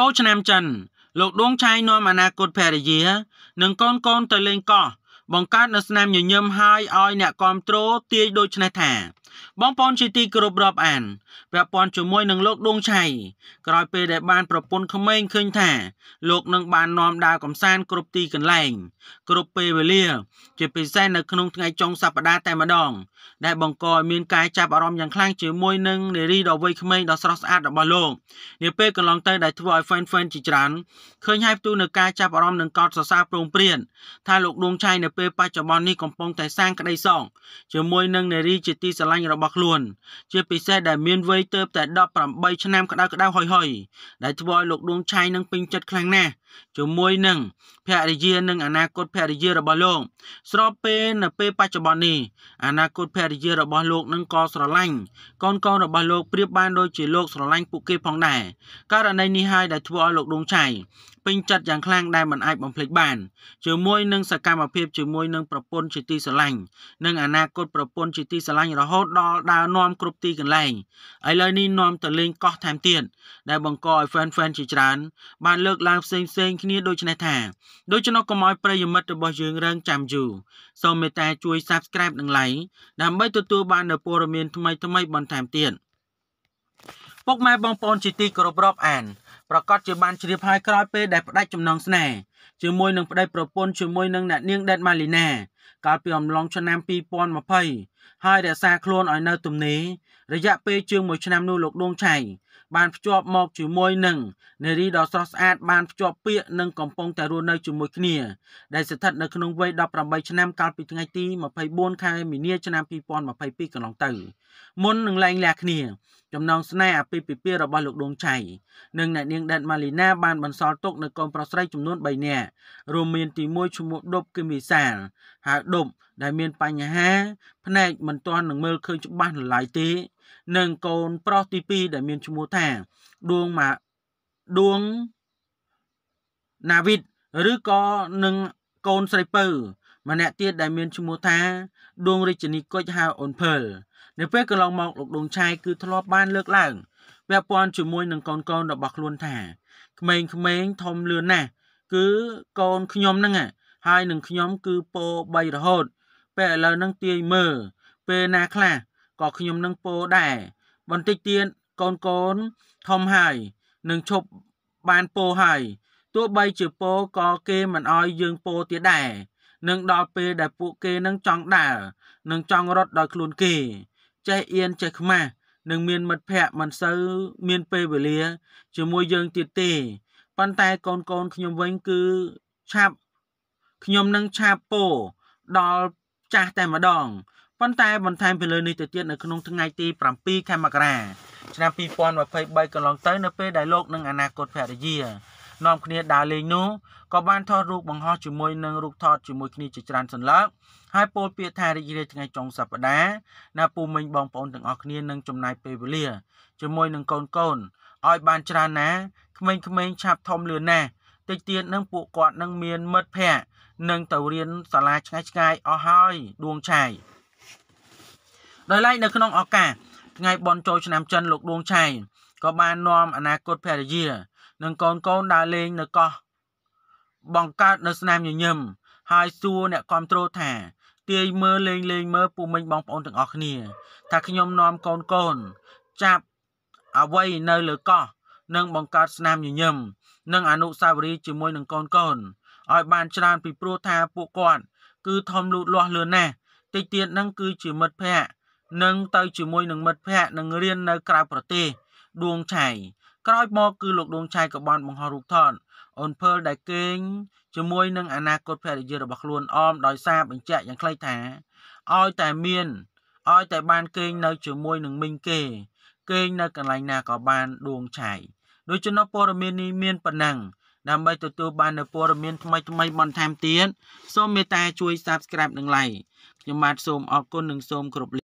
ចូលឆ្នាំចិនលោកដួងឆៃនាំអនាគតភរិយា និងកូនកូនទៅលេងកោះបង្កើតនៅស្នាមញញឹមហើយឲ្យអ្នកគ្រប់គ្រងទាយដូច្នេះថាបងប្អូនជាទីគោរពរាប់អានប្រព័ន្ធជាមួយនឹងលោកដួងឆៃក្រោយពេលដែលបានប្រពន្ធក្មេងឃើញថាលោកនឹងបាននាំដាវកំសាន្តគ្រប់ទីកន្លែងគ្រប់ពេលវេលាជាពិសេសនៅក្នុងថ្ងៃចុងសប្តាហ៍តែម្ដងដែលបង្កឲ្យមានការចាប់អារម្មណ៍យ៉ាងខ្លាំងជាមួយនឹងនារីដ៏វ័យក្មេងដ៏ស្រស់ស្អាតរបស់លោកនាពេលកន្លងទៅដែលធ្វើឲ្យ fan fan ជាច្រើនឃើញហើយផ្ទុះនឹងការចាប់អារម្មណ៍និងកោតសរសើរប្រងព្រានថាលោកដួងឆៃនៅពេលបច្ចុប្បន្ននេះកំពុងតែសាងក្តីសោកជាមួយនឹងនារីជាទីស្រឡាញ់របស់ខ្លួន ជា ពិសេសដែលមានវ័យទៅតែ18ឆ្នាំក្តៅក្តៅហុយហុយដែលធ្វើឲ្យលោកដួងឆៃនឹងពេញចិត្តខ្លាំងណាស់ជាមួយនឹងភរិយានិងអនាគតភរិយារបស់លោកស្របពេលនៅពេលបច្ចុប្បន្ននេះអនាគតភរិយារបស់លោកនឹងក៏ស្រឡាញ់កូនកូនរបស់លោកប្រៀបបានដូចជាលោកស្រឡាញ់ពួកគេ ផងដែរករណីនេះហើយដែលធ្វើឲ្យលោកដួងឆៃពេញចិត្តយ៉ាងខ្លាំងដែលមិនអាចបំភ្លេចបានជាមួយនឹងសកម្មភាពជាមួយនឹងប្រពន្ធជាទីស្រឡាញ់និងអនាគតប្រពន្ធជាទីស្រឡាញ់រហូតដល់ដើរនាំគ្រប់ទីកន្លែងឥឡូវនេះនាំទៅលេងកោះថែមទៀតដែលបង្កឲ្យ fan fan ជាច្រើនបានលើកឡើងផ្សេងផ្សេងគ្នាដូចនេះថាដូច្នោះកុំឲ្យប្រិយមិត្តរបស់យើងរងចាំយូរសូមមេត្តាជួយ subscribe និង like ដើម្បីទទួលបាននូវព័ត៌មានថ្មីៗបន្ថែមទៀតពុកម៉ែបងប្អូនជាទីគោរពរាប់អានប្រកាសជាបានជ្រាបហើយក្រោយពេលដែលផ្ដាច់ចំណងស្នេហ៍ជាមួយនឹងប្តីប្រពន្ធជាមួយនឹងអ្នកនាងដេតម៉ាលីណាកាលពីអំឡុងឆ្នាំ2020ហើយរក្សាខ្លួនឲ្យនៅទំនេររយៈពេលជាង1ឆ្នាំនោះលោកដួងឆៃបានភ្ជាប់មកជាមួយនឹងនារីដ៏ស្រស់ស្អាតបានភ្ជាប់ពាក្យនិងកំពុងតែរស់នៅជាមួយគ្នា ដែលស្ថិតនៅក្នុងវ័យ18ឆ្នាំកាលពីថ្ងៃទី24ខែមីនាឆ្នាំ2022កន្លងទៅមុននឹងលែងលះគ្នាចំណងស្នេហ៍អាពាហ៍ពិពាហ៍របស់លោកដួងច័យនិងអ្នកនាងដេតម៉ាលីណាបានបន្សល់ទុក នៅកូនប្រុសស្រីចំនួន3នាក់រួមមានទី1ឈ្មោះ ដប់គឹមវិសាលហៅដប់ដែលមានបញ្ហាផ្នែកមិនទាន់នឹងមើលឃើញច្បាស់នៅឡើយទេនិងកូនប្រុសទី2ដែល មានឈ្មោះថាដួងម៉ាដួងណាវិតឬក៏នឹងកូនស្រីពៅម្នាក់ទៀតដែលមានឈ្មោះថាដួងរាជនីគុជហៅអូនភើលនៅពេលកន្លងមកលោកដួងឆាយគឺធ្លាប់បានលើកឡើងពាក់ព័ន្ធជាមួយនឹងកូនកូនរបស់ខ្លួនថាក្មេងៗធំលឿនណាស់គឺកូនខ្ញុំហ្នឹងហើយនឹងខ្ញុំគឺពោ3រហូតពេលឥឡូវហ្នឹងទាយមើលពេលណាខ្លះក៏ខ្ញុំនឹងពោដែរបន្តិចទៀតកូនកូនធំហើយនឹងឈប់បានពោហើយទោះបីជាពោក៏គេមិនអោយយើងពោទៀតដែរនឹងដល់ពេលដែលពួកគេនឹងចង់ដើរនឹងចង់រត់ដោយខ្លួនគេ ចេះអៀនចេះខ្មាស់នឹងមានមិត្តភ័ក្តិមិនសូវមានពេលវេលា ជាមួយយើងទៀតទេប៉ុន្តែកូនកូនខ្ញុំវិញគឺឆាប់ខ្ញុំនឹងឆាប់ពោដល់ចាស់តែម្ដងប៉ុន្តែបន្ថែមពីលើនេះទៅទៀតនៅក្នុងថ្ងៃទី7ខែមករាឆ្នាំ2023កន្លងទៅនៅពេលដែលលោកនិងអនាគតភរិយានាំគ្នាដើរលេងនោះក៏បានថតរូបបង្ហោះជាមួយនឹងរូបថតជាមួយគ្នាជាច្រើនសន្លឹកហើយពោលពាក្យថារីករាយថ្ងៃចុងសប្តាហ៍ណាពូមិញបងប្អូនទាំងអស់គ្នានឹងចំណាយពេលវេលាជាមួយនឹងកូនកូនឲ្យបានច្រើនណាក្មេងៗឆាប់ធំលឿនណាស់តិចទៀតនឹងពួកគាត់នឹងមានមិត្តភ័ក្តិនឹងទៅរៀនសាលាឆ្ងាយឆ្ងាយអស់ហើយដួងឆាយដោយឡែកនៅក្នុងឱកាសថ្ងៃបន់ចូលឆ្នាំចិនលោកដួងឆៃក៏បាននាំអនាគតភរិយានិងកូនកូនដើរលេងនៅកោះបង្កើតនៅស្នាមញញឹមហើយសួរអ្នកគ្រប់គ្រងថាទាយមើលលេងលេងមើលពូមិញបងប្អូនទាំងអស់គ្នា ថាខ្ញុំនាំកូនកូនចាប់អវ័យនៅលើកោះនិងបង្កើតស្នាមញញឹមនិងអនុស្សាវរីយ៍ជាមួយ នឹងកូនកូនឲ្យបានច្រើនពីព្រោះថាពួកគាត់គឺធំលូតលាស់លឿនណាស់តិចទៀតនឹងគឺជាមិត្តភ័ក្តិនិងទៅជាមួយនឹងមិត្តភ័ក្តិនិងរៀននៅក្រៅប្រទេស ដួងឆៃក្រោយមកគឺលោកដួងឆៃក៏បានបង្ហោះរូបថតអូនភើលដែលគេងជាមួយនឹងអនាគតភរិយារបស់ខ្លួនអមដោយសារបញ្ជាក់យ៉ាងខ្លីថាឲ្យតែមានឲ្យតែបានគេងនៅជាមួយនឹងមីងគេ គេងនៅកន្លែងណាក៏បានដួងឆៃដូច្នោះព័ត៌មាននេះមានប៉ុណ្ណឹង ដើម្បីទទួលបាននូវព័ត៌មានថ្មីថ្មីបន្ថែមទៀតសូមមេត្តាជួយ Subscribe និង Like ខ្ញុំបាទសូមអរគុណនិងសូមគោរព